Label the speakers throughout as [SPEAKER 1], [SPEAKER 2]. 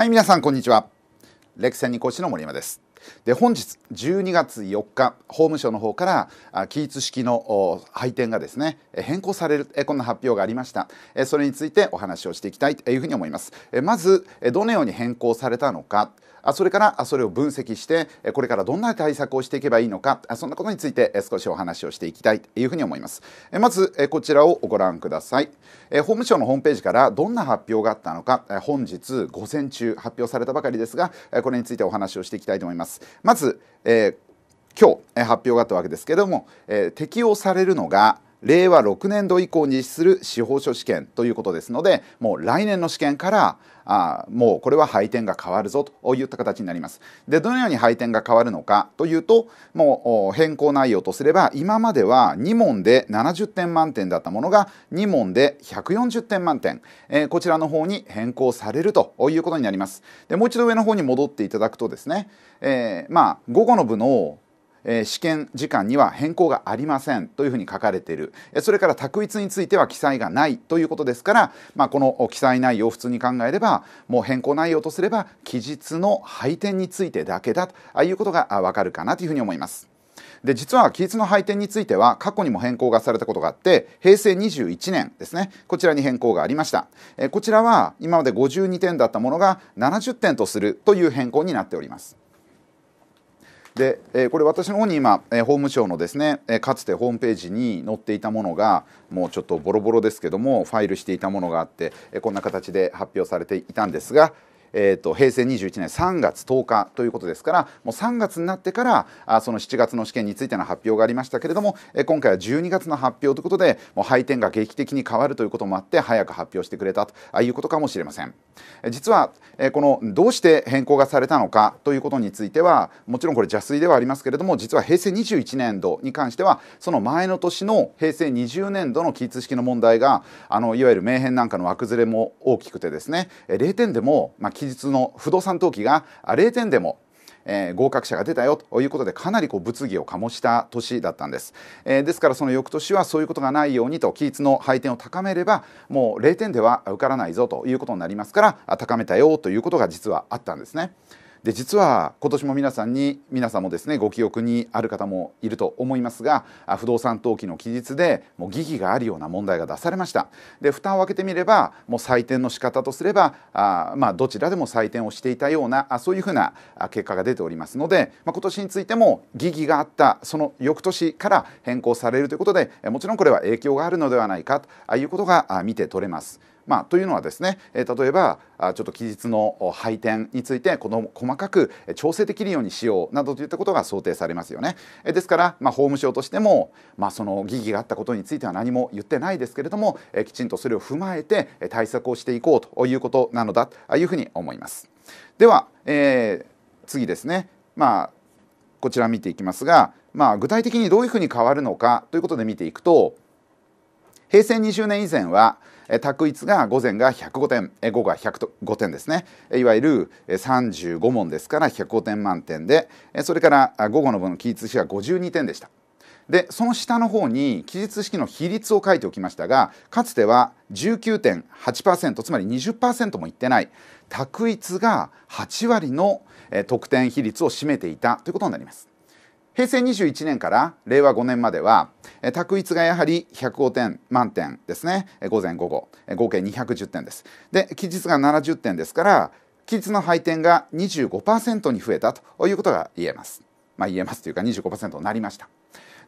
[SPEAKER 1] はい、皆さん、こんにちは。歴戦センニ講師の森山です。で本日12月4日法務省の方から期日式の配点がですね変更されるこんな発表がありましたそれについてお話をしていきたいというふうに思いますまずどのように変更されたのかあそれからあそれを分析してこれからどんな対策をしていけばいいのかそんなことについて少しお話をしていきたいというふうに思いますまずこちらをご覧ください法務省のホームページからどんな発表があったのか本日午前中発表されたばかりですがこれについてお話をしていきたいと思いますまず、え今日発表があったわけですけれども、え適用されるのが令和6年度以降に実施する司法書試験ということですのでもう来年の試験からあもうこれは配点が変わるぞといった形になります。でどのように配点が変わるのかというともう変更内容とすれば今までは2問で70点満点だったものが2問で140点満点、えー、こちらの方に変更されるということになります。でもう一度上の方に戻っていただくとですね、えー、まあ午後の部の試験時間には変更がありませんというふうに書かれている、それから択一については記載がないということですから、まあ、この記載内容を普通に考えればもう変更内容とすれば期日の配点についてだけだということがわかるかなというふうに思います。で実は期日の配点については過去にも変更がされたことがあって平成21年ですねこちらに変更がありましたえこちらは今まで52点だったものが70点とするという変更になっております。で、えこれ私の方に今、え法務省のですね、えかつてホームページに載っていたものがもうちょっとボロボロですけどもファイルしていたものがあって、えこんな形で発表されていたんですがえーと、平成21年3月10日ということですからもう3月になってからあその7月の試験についての発表がありましたけれども、えー、今回は12月の発表ということでもう配点が劇的に変わるということもあって早く発表してくれたということかもしれません。実は、えー、このどうして変更がされたのかということについてはもちろんこれ邪推ではありますけれども実は平成21年度に関してはその前の年の平成20年度の記述式の問題があのいわゆる名変なんかの枠ずれも大きくてですね0点でも、まあ、期日の不動産登記が0点でもえー、合格者が出たよということでかなりこう物議を醸した年だったんです、えー、ですからその翌年はそういうことがないようにと期日の配点を高めればもう0点では受からないぞということになりますから高めたよということが実はあったんですね。で実は今年も皆さんに皆さんもですねご記憶にある方もいると思いますが不動産登記の期日でもう疑義があるような問題が出されましたで蓋を開けてみればもう採点の仕方とすればあまあどちらでも採点をしていたようなあそういうふうな結果が出ておりますので、まあ、今年についても疑義があったその翌年から変更されるということでもちろんこれは影響があるのではないかということが見て取れます。まあ、というのはですね、え例えばちょっと期日の配点についてこの細かく調整できるようにしようなどといったことが想定されますよね。えですから、まあ、法務省としても、まあ、その疑義があったことについては何も言ってないですけれども、えきちんとそれを踏まえて対策をしていこうということなのだというふうに思います。では、えー、次ですね、まあ、こちら見ていきますが、まあ、具体的にどういうふうに変わるのかということで見ていくと平成20年以前は択一が午前が105点午後が105点ですねいわゆる35問ですから105点満点でそれから午後の分の記述式は52点でしたでその下の方に記述式の比率を書いておきましたがかつては19.8%つまり20%もいってない択一が8割の得点比率を占めていたということになります。平成21年から令和5年までは択一がやはり105点満点ですね午前午後合計210点ですで期日が70点ですから期日の配点が25%に増えたということが言えますまあ言えますというか25%になりました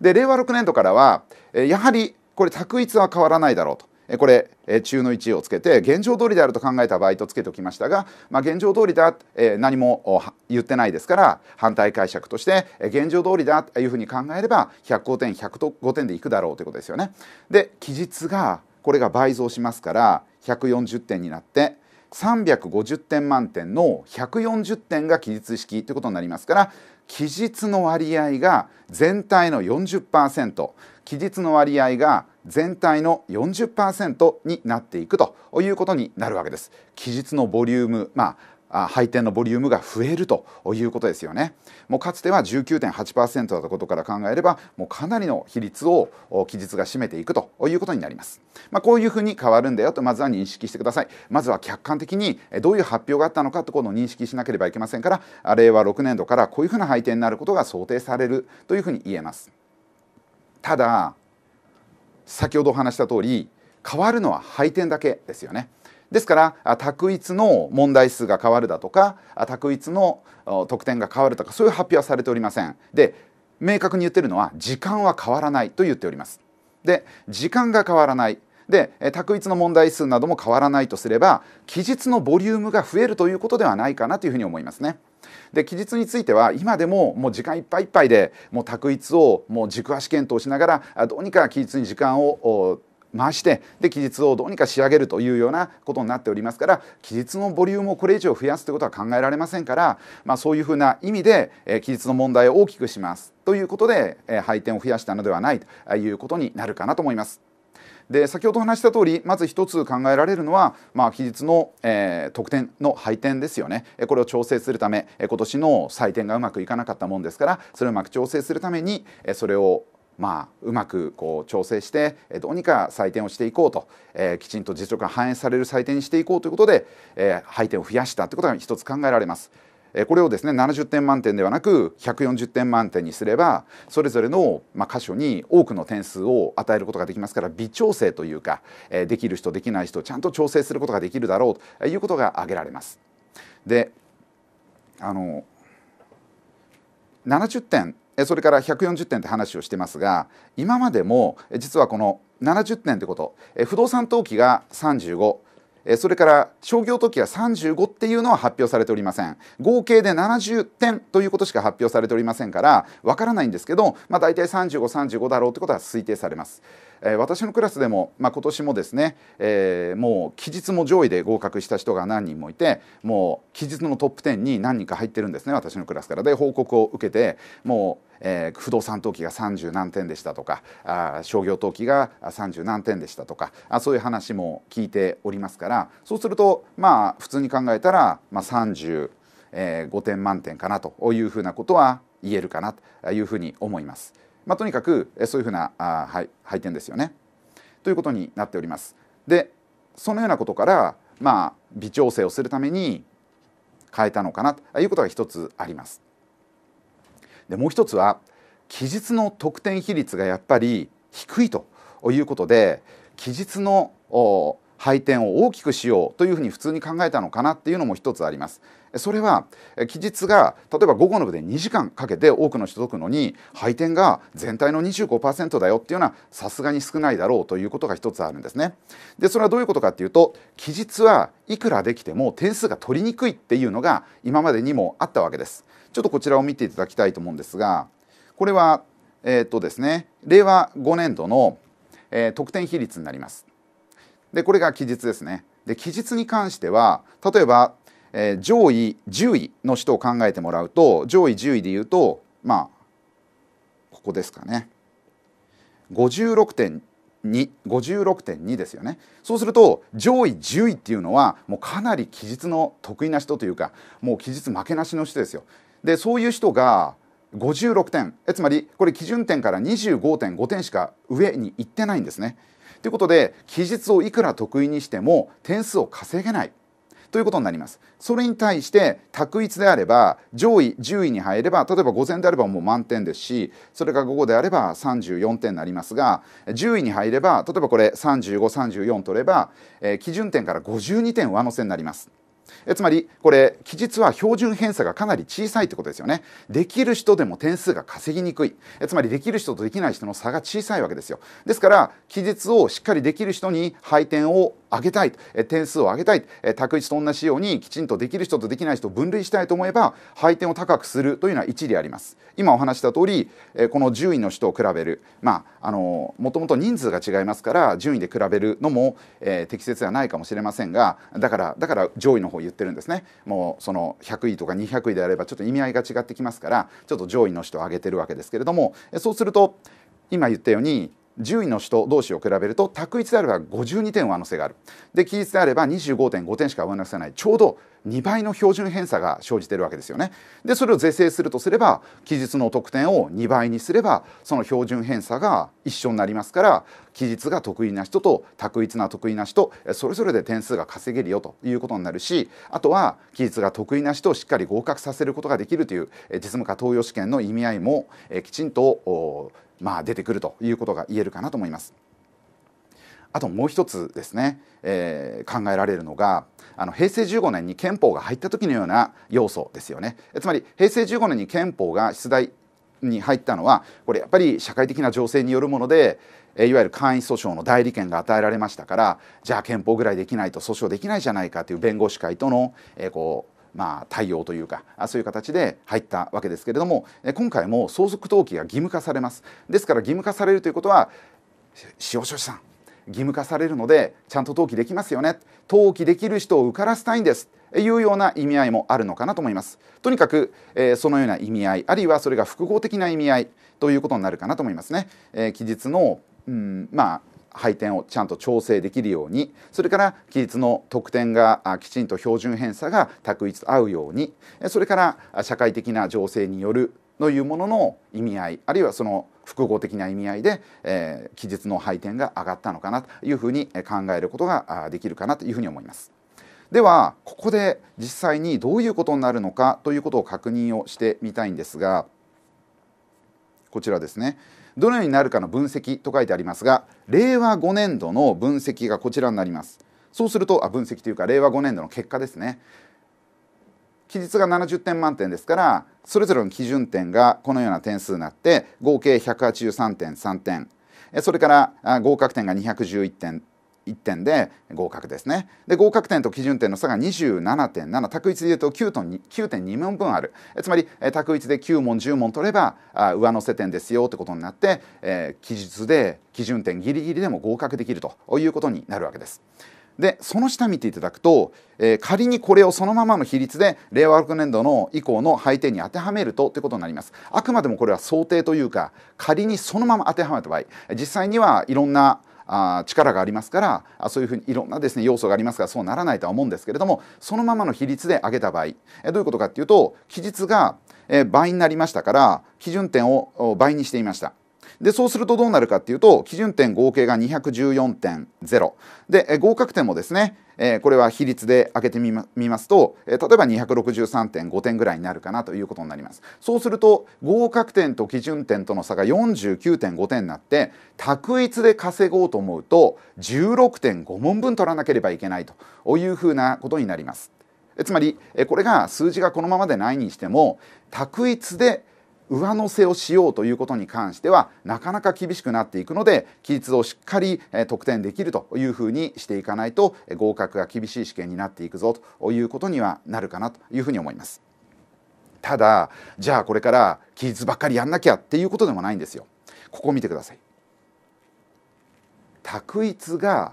[SPEAKER 1] で令和6年度からはやはりこれ択一は変わらないだろうとこれ中の1をつけて現状通りであると考えた場合とつけておきましたが、まあ、現状通りだ、えー、何も言ってないですから反対解釈として現状通りだというふうに考えれば105点105点でいくだろうということですよね。で期日がこれが倍増しますから140点になって350点満点の140点が期日式ということになりますから期日の割合が全体の40%期日の割合が全体の40%になっていくということになるわけです。期日のボリューム、まあ、配点のボリュームが増えるということですよね。もうかつては19.8%だったことから考えれば、もうかなりの比率を期日が占めていくということになります。まあ、こういうふうに変わるんだよとまずは認識してください。まずは客観的にどういう発表があったのかとこの認識しなければいけませんから、令和6年度からこういうふうな配点になることが想定されるというふうに言えます。ただ先ほどお話した通り変わるのは配点だけですよね。ですから択一の問題数が変わるだとか択一の得点が変わるとかそういう発表はされておりません。で明確に言ってるのは時間は変わらないと言っております。で時間が変わらないで択一の問題数なども変わらないとすれば期日のボリュームが増えるということではないかなというふうに思いますね。で期日については今でももう時間いっぱいいっぱいでもう択一をもう軸足検討しながらどうにか期日に時間を回してで期日をどうにか仕上げるというようなことになっておりますから期日のボリュームをこれ以上増やすということは考えられませんから、まあ、そういうふうな意味で、えー、期日の問題を大きくしますということで、えー、配点を増やしたのではないということになるかなと思います。で先ほど話した通りまず一つ考えられるのは、まあ、期日の、えー、得点の配点ですよねこれを調整するため今年の採点がうまくいかなかったもんですからそれをうまく調整するためにそれをまあ、うまくこう調整してどうにか採点をしていこうと、えー、きちんと実力が反映される採点にしていこうということで、えー、配点を増やしたということが一つ考えられます。これをですね70点満点ではなく140点満点にすればそれぞれの箇所に多くの点数を与えることができますから微調整というかできる人できない人ちゃんと調整することができるだろうということが挙げられます。であの70点それから140点って話をしてますが今までも実はこの70点ってこと不動産登記が35それから商業時は35っていうのは発表されておりません合計で70点ということしか発表されておりませんからわからないんですけど、まあ、大体3535 35だろうということは推定されます。え私のクラスでも、まあ、今年もですね、えー、もう期日も上位で合格した人が何人もいてもう期日のトップ10に何人か入ってるんですね私のクラスから。で報告を受けてもうえー、不動産登記が30何点でしたとかあ商業登記が30何点でしたとかあそういう話も聞いておりますからそうするとまあ普通に考えたら、まあ、35点満点かなというふうなことは言えるかなというふうに思います。まあ、とにかくそういうふうなあ配点ですよね。ということになっております。でそのようなことから、まあ、微調整をするために変えたのかなということが一つあります。でもう一つは期日の得点比率がやっぱり低いということで期日の配点を大きくしようというふうに普通に考えたのかなっていうのも一つあります。それは期日が例えば午後の部で2時間かけて多くの人解くのに配点が全体の25%だよっていうのはさすがに少ないだろうということが一つあるんですね。でそれはどういうことかっていうと期日はいくらできても点数が取りにくいっていうのが今までにもあったわけです。ちょっとこちらを見ていただきたいと思うんですがこれはえっ、とですね令和5年度の、えー、得点比率になります。でこれが期日ですね。で期日に関しては例えばえー、上位10位の人を考えてもらうと上位10位で言うとまあここですかね56.2ですよねそうすると上位10位っていうのはもうかなり期日の得意な人というかもう期日負けなしの人ですよ。でそういう人が56点えつまりこれ基準点から25.5点しか上に行ってないんですね。ということで期日をいくら得意にしても点数を稼げないということになります。それに対して択一であれば上位10位に入れば例えば午前であればもう満点ですしそれが午後であれば34点になりますが10位に入れば例えばこれ3534取れば、えー、基準点から52点上乗せになります。えつまりこれ期日は標準偏差がかなり小さいってことですよねできる人でも点数が稼ぎにくいえつまりできる人とできない人の差が小さいわけですよですから期日をしっかりできる人に配点を上げたい、え点数を上げたい、え卓一と同じようにきちんとできる人とできない人を分類したいと思えば配点を高くするというのは一理あります今お話した通り、えこの10位の人を比べるまああのもともと人数が違いますから順位で比べるのも、えー、適切ではないかもしれませんがだからだから上位の方言ってるんですねもうその100位とか200位であればちょっと意味合いが違ってきますからちょっと上位の人を上げてるわけですけれどもそうすると今言ったように順位の人同士を比べると択一であれば52点上乗せがあるで期日であれば25.5点しか上乗せないちょうど2倍の標準偏差が生じてるわけですよねでそれを是正するとすれば期日の得点を2倍にすればその標準偏差が一緒になりますから期日が得意な人と択一な得意な人それぞれで点数が稼げるよということになるしあとは期日が得意な人をしっかり合格させることができるという実務家投与試験の意味合いもきちんとまあ、出てくるということが言えるかなと思います。あともう一つですね、えー、考えられるのがあの平成15年に憲法が入った時のような要素ですよね。えつまり平成15年に憲法が出題に入ったのはこれやっぱり社会的な情勢によるものでえいわゆる簡易訴訟の代理権が与えられましたからじゃあ憲法ぐらいできないと訴訟できないじゃないかという弁護士会との、えー、こまあ、対応というかそういう形で入ったわけですけれども今回も相続登記が義務化されますですから義務化されるということは司法書士さん義務化されるのでちゃんと登記できますよね登記できる人を受からせたいんですいうような意味合いもあるのかなと思いますとにかく、えー、そのような意味合いあるいはそれが複合的な意味合いということになるかなと思いますね、えー、期日のうんまあ配点をちゃんと調整できるようにそれから規律の得点がきちんと標準偏差が択一合うようにそれから社会的な情勢によるというものの意味合いあるいはその複合的な意味合いで、えー、記述の配点が上がったのかなというふうに考えることができるかなというふうに思います。ではここで実際にどういうことになるのかということを確認をしてみたいんですがこちらですね。どのようになるかの分析と書いてありますが令和5年度の分析がこちらになりますそうするとあ分析というか令和5年度の結果ですね期日が70点満点ですからそれぞれの基準点がこのような点数になって合計183.3点それから合格点が211点1点で合格ですねで合格点と基準点の差が27.7択一でいうと9.2問分あるつまり択一で9問10問取れば上乗せ点ですよってことになって、えー、記述で基準点ギリギリでも合格できるということになるわけです。でその下見ていただくと、えー、仮にこれをそのままの比率で令和6年度の以降の配点に当てはめるとということになりますあくまでもこれは想定というか仮にそのまま当てはめた場合実際にはいろんなあ力がありますからあそういうふうにいろんなですね要素がありますからそうならないとは思うんですけれどもそのままの比率で上げた場合えどういうことかっていうと期日が倍になりましたから基準点を倍にしていました。でそうするとどうなるかっていうと基準点合計が214.0で合格点もですねえこれは比率で上げてみますと、え例えば263.5点ぐらいになるかなということになりますそうすると合格点と基準点との差が49.5点になって択一で稼ごうと思うと16.5問分取らなければいけないというふうなことになりますつまりこれが数字がこのままでないにしても択一で上乗せをしようということに関してはなかなか厳しくなっていくので期日をしっかり得点できるというふうにしていかないと合格が厳しい試験になっていくぞということにはなるかなというふうに思います。ただじゃあこれから期日ばっかりやんなきゃっていうことでもないんですよ。ここ見てください。択一が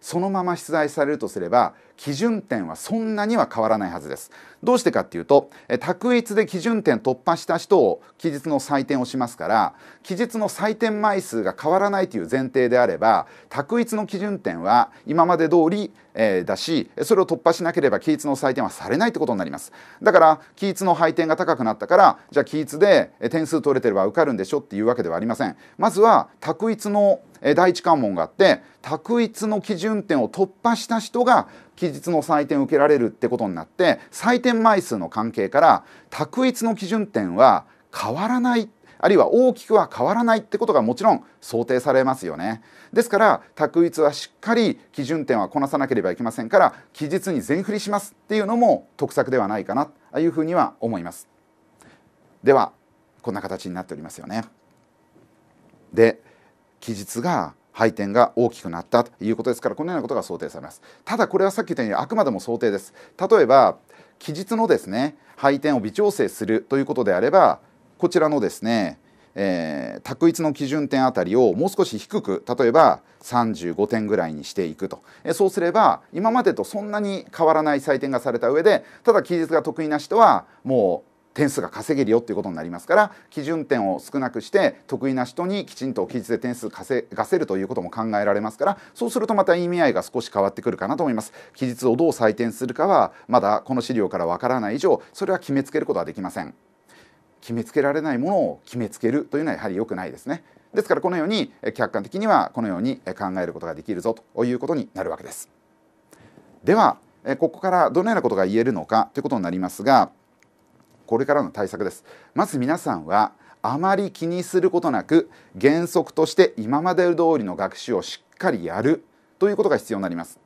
[SPEAKER 1] そのまま出題されるとすれば基準点はそんなには変わらないはずですどうしてかっていうと択一で基準点突破した人を期日の採点をしますから期日の採点枚数が変わらないという前提であれば択一の基準点は今まで通り、えー、だしそれを突破しなければ期日の採点はされないってことになりますだから期日の配点が高くなったからじゃあ期日で点数取れてれば受かるんでしょっていうわけではありませんまずは択一のえ第一関門があって択一の基準点を突破した人が期日の採点を受けられるってことになって採点枚数の関係から択一の基準点は変わらないあるいは大きくは変わらないってことがもちろん想定されますよねですから択一はしっかり基準点はこなさなければいけませんから期日に全振りしますっていうのも得策ではないかなというふうには思いますではこんな形になっておりますよねで期日が配点が大きくなったということですからこのようなことが想定されますただこれはさっき言ったようにあくまでも想定です例えば期日のですね配点を微調整するということであればこちらのですねえー、択一の基準点あたりをもう少し低く例えば35点ぐらいにしていくと、えそうすれば今までとそんなに変わらない採点がされた上でただ期日が得意な人はもう点数が稼げるよっていうことになりますから基準点を少なくして得意な人にきちんと記述で点数稼がせるということも考えられますからそうするとまた意味合いが少し変わってくるかなと思います記述をどう採点するかはまだこの資料からわからない以上それは決めつけることはできません決めつけられないものを決めつけるというのはやはり良くないですねですからこのように客観的にはこのように考えることができるぞということになるわけですではここからどのようなことが言えるのかということになりますがこれからの対策ですまず皆さんはあまり気にすることなく原則として今まで通りの学習をしっかりやるということが必要になります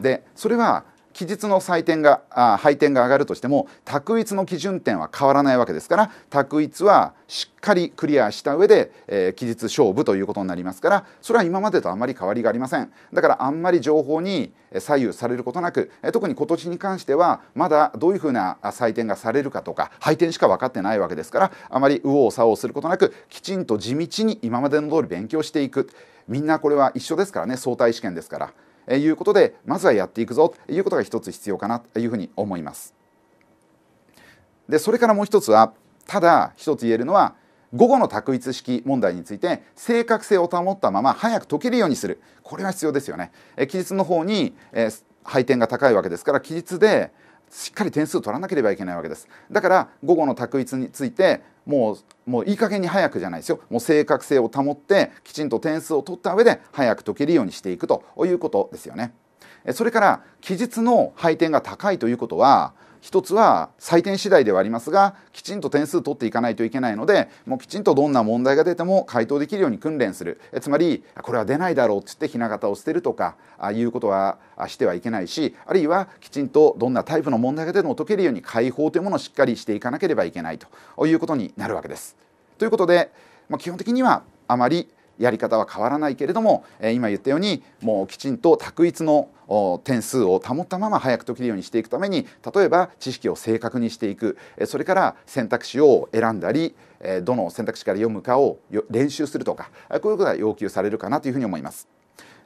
[SPEAKER 1] でそれは期日の採点があ配点が上がるとしても択一の基準点は変わらないわけですから択一はしっかりクリアした上で、えー、期日勝負ということになりますからそれは今までとあまり変わりがありませんだからあんまり情報に左右されることなく特に今年に関してはまだどういうふうな採点がされるかとか配点しか分かってないわけですからあまり右往左往することなくきちんと地道に今までの通り勉強していくみんなこれは一緒ですからね相対試験ですから。ということでまずはやっていくぞということが一つ必要かなというふうに思います。でそれからもう一つはただ一つ言えるのは午後の択一式問題について正確性を保ったまま早く解けるようにするこれは必要ですよね。え期日の方に、え配点が高いわけですから期日でしっかり点数取らなければいけないわけですだから午後の択一についてもうもういい加減に早くじゃないですよもう正確性を保ってきちんと点数を取った上で早く解けるようにしていくということですよねそれから期日の配点が高いということは一つは採点次第ではありますがきちんと点数取っていかないといけないのでもうきちんとどんな問題が出ても回答できるように訓練するえつまりこれは出ないだろうっつってひな形を捨てるとかあいうことはしてはいけないしあるいはきちんとどんなタイプの問題が出ても解けるように解放というものをしっかりしていかなければいけないということになるわけです。ということで、まあ、基本的にはあまりやり方は変わらないけれども、え今言ったようにもうきちんと択一の点数を保ったまま早く解けるようにしていくために例えば知識を正確にしていくそれから選択肢を選んだりどの選択肢から読むかを練習するとかこういうことが要求されるかなというふうに思います。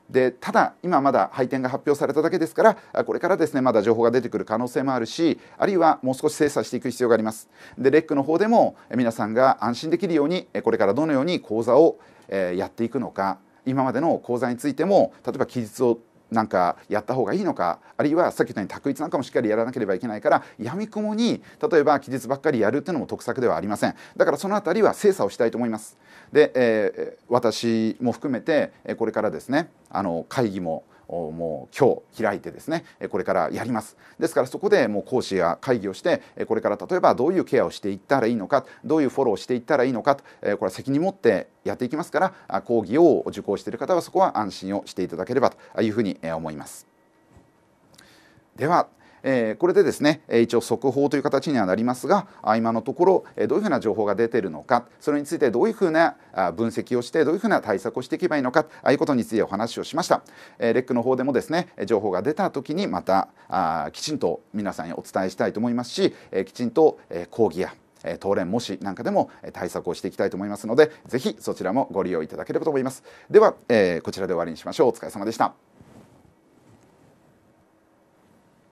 [SPEAKER 1] でただ今まだ配点が発表されただけですからこれからですねまだ情報が出てくる可能性もあるしあるいはもう少し精査していく必要がありますでレックの方でも皆さんが安心できるようにこれからどのように講座をえやっていくのか今までの講座についても例えば記述をなんかやった方がいいのかあるいはさっき言ったように択一なんかもしっかりやらなければいけないからやみくもに例えば記述ばっかりやるっていうのも得策ではありませんだからその辺りは精査をしたいと思いますで、えー、私も含めてこれからですねあの会議ももう今日開いてですねこれからやりますですからそこでもう講師や会議をしてこれから例えばどういうケアをしていったらいいのかどういうフォローをしていったらいいのかこれは責任持ってやっていきますから講義を受講している方はそこは安心をしていただければというふうに思います。ではえこれでですね一応速報という形にはなりますが今のところどういうふうな情報が出てるのかそれについてどういうふうな分析をしてどういうふうな対策をしていけばいいのかああいうことについてお話をしました。レックの方でもですね情報が出た時にまたあきちんと皆さんにお伝えしたいと思いますしきちんと講義や当連模試なんかでも対策をしていきたいと思いますのでぜひそちらもご利用いただければと思いますでは、えー、こちらで終わりにしましょうお疲れ様でした